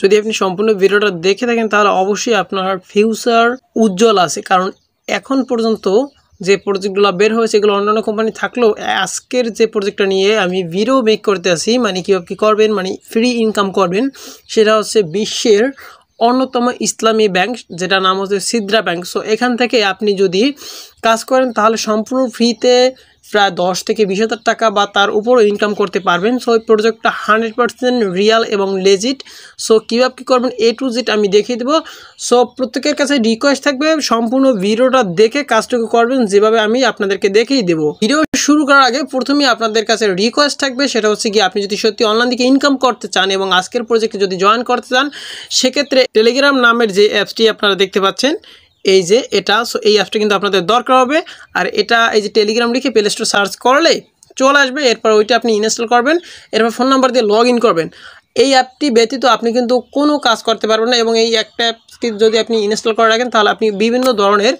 যদি আপনি সম্পূর্ণ ভিডিওটা দেখে থাকেন তাহলে অবশ্যই আপনার ফিউচার উজ্জ্বল আছে কারণ এখন পর্যন্ত যে প্রজেক্টগুলো বের হয়েছে এগুলো অন্যান্য কোম্পানি থাকলেও আজকের যে প্রজেক্টটা নিয়ে আমি ভিডিও মেক করতে আসি মানে কীভাবে কী করবেন মানে ফ্রি ইনকাম করবেন সেটা হচ্ছে বিশ্বের অন্যতম ইসলামী ব্যাংক যেটা নাম হচ্ছে সিদ্রা ব্যাংক সো এখান থেকে আপনি যদি কাজ করেন তাহলে সম্পূর্ণ ফ্রিতে প্রায় দশ থেকে বিশ হাজার টাকা বা তার উপরও ইনকাম করতে পারবেন সো ওই প্রোজেক্টটা হান্ড্রেড পার্সেন্ট রিয়াল এবং লেজিট সো কীভাবে কী করবেন এ টু জেড আমি দেখিয়ে দেবো সো প্রত্যেকের কাছে রিকোয়েস্ট থাকবে সম্পূর্ণ ভিডিওটা দেখে কাজটুকু করবেন যেভাবে আমি আপনাদেরকে দেখেই দেবো ভিডিও শুরু করার আগে প্রথমেই আপনাদের কাছে রিকোয়েস্ট থাকবে সেটা হচ্ছে কি আপনি যদি সত্যি অনলাইন দিকে ইনকাম করতে চান এবং আজকের প্রজেক্টে যদি জয়েন করতে চান সেক্ষেত্রে টেলিগ্রাম নামের যে অ্যাপসটি আপনারা দেখতে পাচ্ছেন এই যে এটা সো এই অ্যাপটা কিন্তু আপনাদের দরকার হবে আর এটা এই যে টেলিগ্রাম লিখে প্লে স্টোর সার্চ করলে চলে আসবে এরপর ওইটা আপনি ইনস্টল করবেন এরপর ফোন নাম্বার দিয়ে লগ ইন করবেন এই অ্যাপটি ব্যতীত আপনি কিন্তু কোনো কাজ করতে পারবেন না এবং এই একটা অ্যাপটি যদি আপনি ইনস্টল করে রাখেন তাহলে আপনি বিভিন্ন ধরনের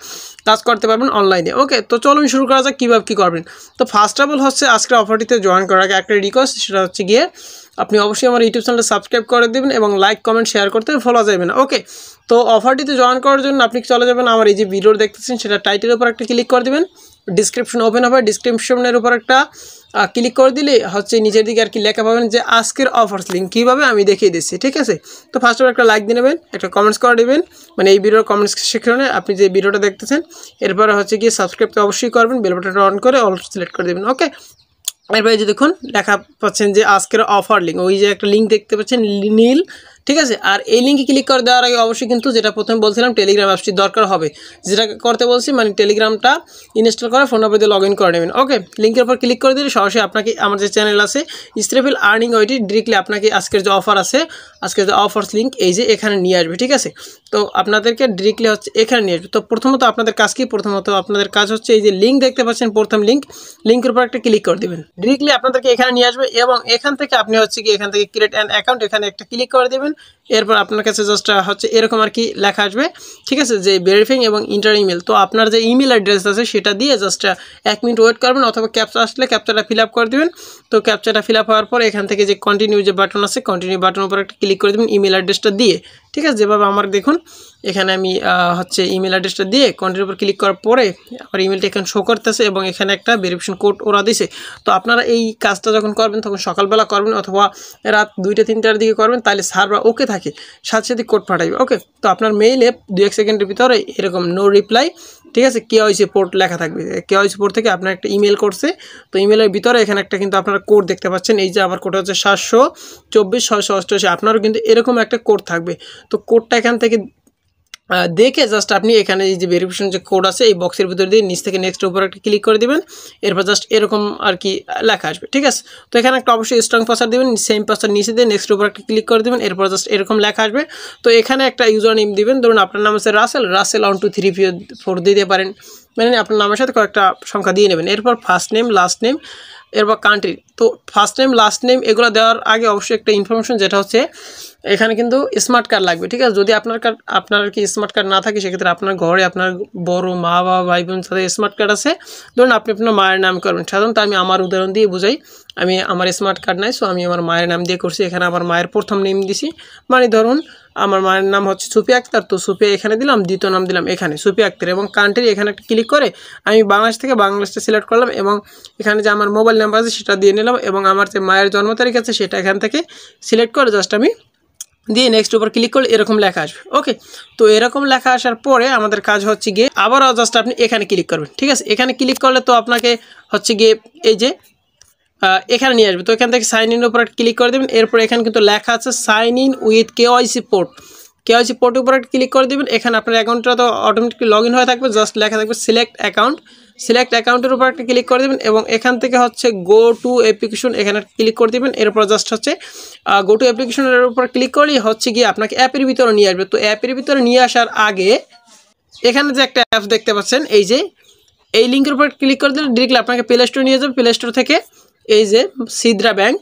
কাজ করতে পারবেন অনলাইনে ওকে তো চলুন শুরু করা যাক কীভাবে কী করবেন তো ফার্স্ট অফ অল হচ্ছে আজকের অফারটিতে জয়েন করার আগে একটা রিকোয়েস্ট সেটা হচ্ছে গিয়ে আপনি অবশ্যই আমার ইউটিউব চ্যানেলটা সাবস্ক্রাইব করে দেবেন এবং লাইক কমেন্ট শেয়ার করতে ফলো যাবে না ওকে তো অফারটিতে জয়েন করার জন্য আপনি চলে যাবেন আমার এই যে ভিডিও দেখতেছেন সেটা টাইটেলের উপর একটা ক্লিক করে দেবেন ডিসক্রিপশন ওপেন হবে ডিসক্রিপশনের উপর একটা ক্লিক করে দিলে হচ্ছে নিজের দিকে আর কি লেখা পাবেন যে আজকের অফার্স লিঙ্ক কীভাবে আমি দেখিয়ে দিচ্ছি ঠিক আছে তো ফার্স্ট অফ একটা লাইক দিয়ে নেবেন একটা কমেন্টস করে দেবেন মানে এই ভিডিওর কমেন্টস সেখানে আপনি যে ভিডিওটা দেখতেছেন এরপরে হচ্ছে কি সাবস্ক্রাইব তো অবশ্যই করবেন বেলবাটনটা অন করে অল সিলেক্ট করে দেবেন ওকে এরপরে যে দেখুন লেখা পাচ্ছেন যে আজকের অফার লিঙ্ক ওই যে একটা লিঙ্ক দেখতে পাচ্ছেন নীল ঠিক আছে আর এই লিঙ্কে ক্লিক করে দেওয়ার আগে অবশ্যই কিন্তু যেটা প্রথমে বলছিলাম টেলিগ্রাম অ্যাপসটি দরকার হবে যেটা করতে বলছি মানে টেলিগ্রামটা ইনস্টল করে ফোন নাম্বার দিয়ে লগ করে নেবেন ওকে লিঙ্কের উপর ক্লিক করে দিলে সরাসরি আপনাকে আমার যে চ্যানেল আছে স্ট্রেফিল আর্নিং ওইটি ডিরেক্টলি আপনাকে আজকের যে অফার আছে আজকের যে অফার্স লিঙ্ক এই যে এখানে নিয়ে আসবে ঠিক আছে তো আপনাদেরকে ডিরেক্টলি হচ্ছে এখানে নিয়ে আসবে তো প্রথমত আপনাদের কাজ কী প্রথমত আপনাদের কাজ হচ্ছে এই যে লিঙ্ক দেখতে পাচ্ছেন প্রথম লিঙ্ক লিঙ্কের উপর একটা ক্লিক করে দেবেন ডিরেক্টলি আপনাদেরকে এখানে নিয়ে আসবে এবং এখান থেকে আপনি হচ্ছে কি এখান থেকে ক্রিয়েট অ্যান অ্যাকাউন্ট এখানে একটা ক্লিক করে দেবেন এরপর আপনার কাছে জাস্ট হচ্ছে এরকম আর কি লেখা আসবে ঠিক আছে যে ভেরিফাইং এবং ইন্টার ইমেল তো আপনার যে ইমেল অ্যাড্রেস আছে সেটা দিয়ে জাস্ট এক মিনিট ওয়েট করবেন অথবা ক্যাপচা আসলে ক্যাপচাটা ফিল আপ করে দেবেন তো ক্যাপচাটা ফিল আপ হওয়ার পর এখান থেকে যে কন্টিনিউ যে বাটন আছে কন্টিনিউ বাটনের উপর একটা ক্লিক করে দেবেন ইমেল অ্যাড্রেসটা দিয়ে ঠিক আছে যেভাবে আমার দেখুন এখানে আমি হচ্ছে ইমেল অ্যাড্রেসটা দিয়ে কন্টেন্টের উপর ক্লিক করার পরে আমার ইমেলটা এখানে শো করতেছে এবং এখানে একটা ভেরিফিকেশন কোড ওরা দিছে তো আপনারা এই কাজটা যখন করবেন তখন সকালবেলা করবেন অথবা রাত দুইটা তিনটার দিকে করবেন তাহলে সার্ভার ওকে থাকে সাথে সাথে কোড পাঠাবে ওকে তো আপনার মেইলে দু এক সেকেন্ডের ভিতরে এরকম নো রিপ্লাই ঠিক আছে কে ওয়াইসি পোর্ট লেখা থাকবে কে ওয়াইসি পোর্ট থেকে আপনার একটা ইমেল করছে তো ইমেলের ভিতরে এখানে একটা কিন্তু আপনারা কোড দেখতে পাচ্ছেন এই যে আমার কোড হচ্ছে সাতশো চব্বিশ ছয়শো অষ্টআশি আপনারও কিন্তু এরকম একটা কোড থাকবে তো কোডটা এখান থেকে দেখে জাস্ট আপনি এখানে এই যে ভেরিফিকেশন যে কোড আছে এই বক্সের ভিতর দিয়ে নিচ থেকে নেক্সট উপর একটা ক্লিক করে দেবেন এরপর জাস্ট এরকম আর কি লেখা আসবে ঠিক আছে তো এখানে একটা অবশ্যই স্ট্রং পাসওয়ার্ড দেবেন সেম পাসওয়ার্ড নিচে দিয়ে নেক্সট উপর একটা ক্লিক করে দেবেন এরপর জাস্ট এরকম লেখা আসবে তো এখানে একটা ইউজার নেম দিবেন ধরুন আপনার নাম হচ্ছে Rasel Rasel one two three four দিতে পারেন মানে আপনার নামের সাথে কয়েকটা সংখ্যা দিয়ে নেবেন এরপর ফার্স্ট নেম লাস্ট নেম এরপর কান্ট্রি তো ফার্স্ট নেম লাস্ট নেম এগুলো দেওয়ার আগে অবশ্যই একটা ইনফরমেশন যেটা হচ্ছে এখানে কিন্তু স্মার্ট কার্ড লাগবে ঠিক আছে যদি আপনার কার্ড আপনার কি স্মার্ট কার্ড না থাকে সেক্ষেত্রে আপনার ঘরে আপনার বড় মা বাবা ভাই বোন তাদের স্মার্ট কার্ড আছে ধরুন আপনি আপনার মায়ের নাম করবেন সাধারণত আমি আমার উদাহরণ দিয়ে বোঝাই আমি আমার স্মার্ট কার্ড নাই সো আমি আমার মায়ের নাম দিয়ে করছি এখানে আমার মায়ের প্রথম নেম দিছি মানে ধরুন আমার মায়ের নাম হচ্ছে সুফিয়া আক্তার তো সুফিয়া এখানে দিলাম দ্বিতীয় নাম দিলাম এখানে সুফিয়া আক্তার এবং কান্ট্রি এখানে একটা ক্লিক করে আমি বাংলাদেশ থেকে বাংলাদেশটা সিলেক্ট করলাম এবং এখানে যে আমার মোবাইল নাম্বার আছে সেটা দিয়ে নিলাম এবং আমার যে মায়ের জন্ম তারিখ আছে সেটা এখান থেকে সিলেক্ট করে জাস্ট আমি দিয়ে নেক্সট উপর ক্লিক করলে এরকম লেখা আসবে ওকে তো এরকম লেখা আসার পরে আমাদের কাজ হচ্ছে গিয়ে আবারও জাস্ট আপনি এখানে ক্লিক করবেন ঠিক আছে এখানে ক্লিক করলে তো আপনাকে হচ্ছে গিয়ে এই যে এখানে নিয়ে আসবে তো এখান থেকে সাইন ইন উপর ক্লিক করে দেবেন এরপর এখানে কিন্তু লেখা আছে sign in with KYC port KYC পোর্টের উপর ক্লিক করে দেবেন এখানে আপনার অ্যাকাউন্টটা তো অটোমেটিকলি লগ হয়ে থাকবে জাস্ট লেখা থাকবে সিলেক্ট অ্যাকাউন্ট সিলেক্ট অ্যাকাউন্টের উপর একটা ক্লিক করে দেবেন এবং এখান থেকে হচ্ছে গো টু অ্যাপ্লিকেশন এখানে ক্লিক করে দেবেন এরপর জাস্ট হচ্ছে গো টু অ্যাপ্লিকেশনের উপর ক্লিক করলেই হচ্ছে গিয়ে আপনাকে অ্যাপের ভিতরে নিয়ে আসবে তো অ্যাপের ভিতরে নিয়ে আসার আগে এখানে যে একটা অ্যাপ দেখতে পাচ্ছেন এই যে এই লিঙ্কের উপর ক্লিক করে দিলে ডিরেক্টলি আপনাকে প্লে স্টোর নিয়ে যাবে প্লে স্টোর থেকে এই যে সিদ্রা ব্যাংক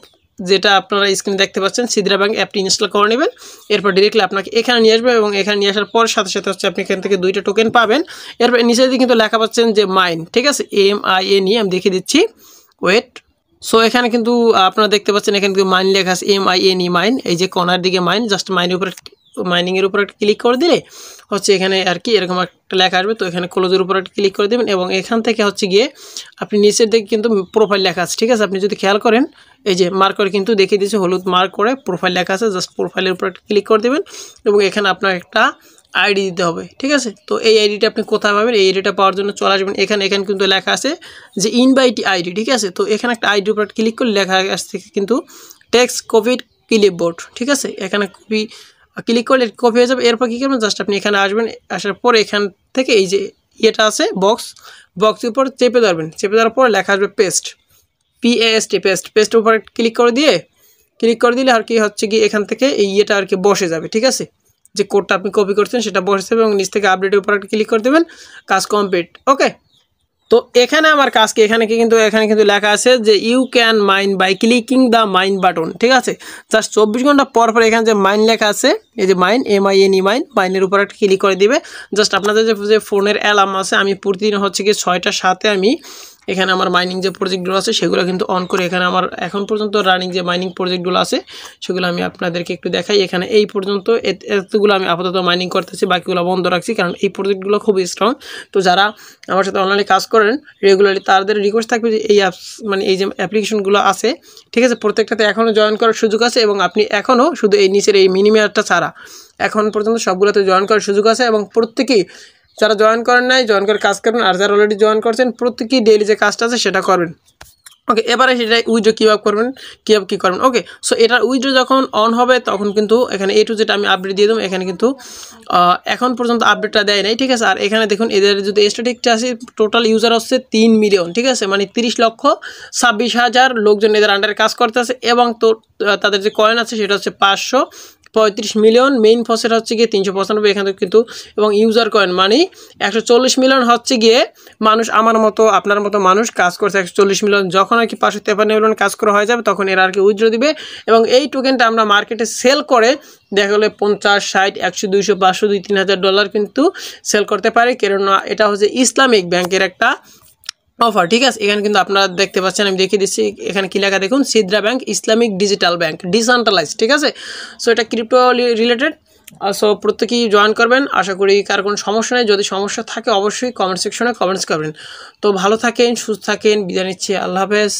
যেটা আপনারা স্ক্রিনে দেখতে পাচ্ছেন সিদ্রা ব্যাংক অ্যাপটি ইনস্টল করে নেবেন এরপর ডিরেক্টলি আপনাকে এখানে নিয়ে আসবে এবং এখানে নিয়ে আসার পর সাথে সাথে হচ্ছে আপনি এখান থেকে দুইটা টোকেন পাবেন এরপর নিচে দিয়ে কিন্তু লেখা পাচ্ছেন যে মাইন ঠিক আছে এম আই এ নিয়ে আমি দেখিয়ে দিচ্ছি ওয়েট সো এখানে কিন্তু আপনারা দেখতে পাচ্ছেন এখানে কিন্তু মাইন লেখা আছে M I N E mine এই যে কনার দিকে মাইন জাস্ট মাইনের উপরে মাইনিংয়ের উপর একটা ক্লিক করে দিলে হচ্ছে এখানে আর কি এরকম একটা লেখা আসবে তো এখানে ক্লোজের উপর একটা ক্লিক করে দেবেন এবং এখান থেকে হচ্ছে গিয়ে আপনি নিচের দিকে কিন্তু প্রোফাইল লেখা আছে ঠিক আছে আপনি যদি খেয়াল করেন এই যে মার্কার কিন্তু দেখিয়ে দিয়েছে হলুদ মার্ক করে প্রোফাইল লেখা আছে জাস্ট প্রোফাইলের উপর একটা ক্লিক করে দেবেন এবং এখানে আপনার একটা আইডি দিতে হবে ঠিক আছে তো এই আইডিটা আপনি কোথায় পাবেন এই আইডিটা পাওয়ার জন্য চলে আসবেন এখানে এখানে কিন্তু লেখা আছে যে ইনভাইটি আইডি ঠিক আছে তো এখানে একটা আইডির উপর ক্লিক করলে লেখা আসছে কিন্তু ট্যাক্স কোভিড ক্লিপবোর্ড ঠিক আছে এখানে কপি ক্লিক করলে কপি হয়ে যাবে এরপর কী করবেন জাস্ট আপনি এখানে আসবেন আসার পর এখান থেকে এই যে ইয়েটা আছে বক্স বক্সের উপর চেপে ধরবেন চেপে ধরার পর লেখা আসবে পেস্ট পিএসটি পেস্ট পেস্ট উপরে ক্লিক করে দিয়ে ক্লিক করে দিলে আর কি হচ্ছে কি এখান থেকে এই ইয়েটা আর কি বসে যাবে ঠিক আছে যে কোডটা আপনি কপি করছেন সেটা বসে যাবে এবং নিচ থেকে আপডেটের উপর একটা ক্লিক করে দেবেন কাজ কমপ্লিট ওকে তো এখানে আমার কাজ কি এখানে কি কিন্তু এখানে কিন্তু লেখা আছে যে you can mine by clicking the mine button ঠিক আছে জাস্ট চব্বিশ ঘন্টা পর পর এখানে যে মাইন লেখা আছে এই যে mine M I N E mine মাইনের উপর একটা ক্লিক করে দিবে জাস্ট আপনাদের যে ফোনের অ্যালার্ম আছে আমি প্রতিদিন হচ্ছে কি ছয়টা সাথে আমি এখানে আমার মাইনিং যে প্রজেক্টগুলো আছে সেগুলো কিন্তু অন করে এখানে আমার এখন পর্যন্ত রানিং যে মাইনিং প্রজেক্টগুলো আছে সেগুলো আমি আপনাদেরকে একটু দেখাই এখানে এই পর্যন্ত এতগুলো আমি আপাতত মাইনিং করতেছি বাকিগুলো বন্ধ রাখছি কারণ এই প্রজেক্টগুলো খুব স্ট্রং তো যারা আমার সাথে অনলাইনে কাজ করেন রেগুলারলি তাদের রিকোয়েস্ট থাকবে যে এই অ্যাপস মানে এই যে অ্যাপ্লিকেশনগুলো আছে ঠিক আছে প্রত্যেকটাতে এখনও জয়েন করার সুযোগ আছে এবং আপনি এখনও শুধু এই নিচের এই মিনিমারটা ছাড়া এখন পর্যন্ত সবগুলোতে জয়েন করার সুযোগ আছে এবং প্রত্যেকেই যারা জয়েন করেন নাই জয়েন করে কাজ করবেন আর যারা অলরেডি জয়েন করছেন প্রত্যেকই ডেইলি যে কাজটা আছে সেটা করবেন ওকে এবারে সেটা উইজো কীভাবে করবেন কীভাবে কী করবেন ওকে সো এটার উইড্রো যখন অন হবে তখন কিন্তু এখানে এ টু যেটা আমি আপডেট দিয়ে দেবো এখানে কিন্তু এখন পর্যন্ত আপডেটটা দেয় নাই ঠিক আছে আর এখানে দেখুন এদের যদি স্ট্যাটিকটা আছে টোটাল ইউজার হচ্ছে তিন মিলিয়ন ঠিক আছে মানে তিরিশ লক্ষ ছাব্বিশ হাজার লোকজন এদের আন্ডারে কাজ করতে আছে এবং তো তাদের যে কয়েন আছে সেটা হচ্ছে পাঁচশো পঁয়ত্রিশ মিলিয়ন মেইন ফসেট হচ্ছে গিয়ে তিনশো পঁচানব্বই থেকে কিন্তু এবং ইউজার কয়েন মানে একশো চল্লিশ মিলিয়ন হচ্ছে গিয়ে মানুষ আমার মতো আপনার মতো মানুষ কাজ করছে একশো চল্লিশ মিলিয়ন যখন আর কি পাঁচশো তেপান্ন মিলিয়ন কাজ করা হয়ে যাবে তখন এরা আর কি উইথড্র দিবে এবং এই টোকেনটা আমরা মার্কেটে সেল করে দেখা গেলে পঞ্চাশ ষাট একশো দুইশো পাঁচশো দুই তিন হাজার ডলার কিন্তু সেল করতে পারে কেননা এটা হচ্ছে ইসলামিক ব্যাংকের একটা অফার ঠিক আছে এখানে কিন্তু আপনারা দেখতে পাচ্ছেন আমি দেখিয়ে দিচ্ছি এখানে কি লেখা দেখুন Sidra bank Islamic digital bank decentralize ঠিক আছে সো এটা ক্রিপ্টো রিলেটেড সো প্রত্যেকেই জয়েন করবেন আশা করি কার কোনো সমস্যা নেই যদি সমস্যা থাকে অবশ্যই কমেন্ট সেকশনে কমেন্টস করবেন তো ভালো থাকেন সুস্থ থাকেন বিদায় নিচ্ছি আল্লাহ হাফেজ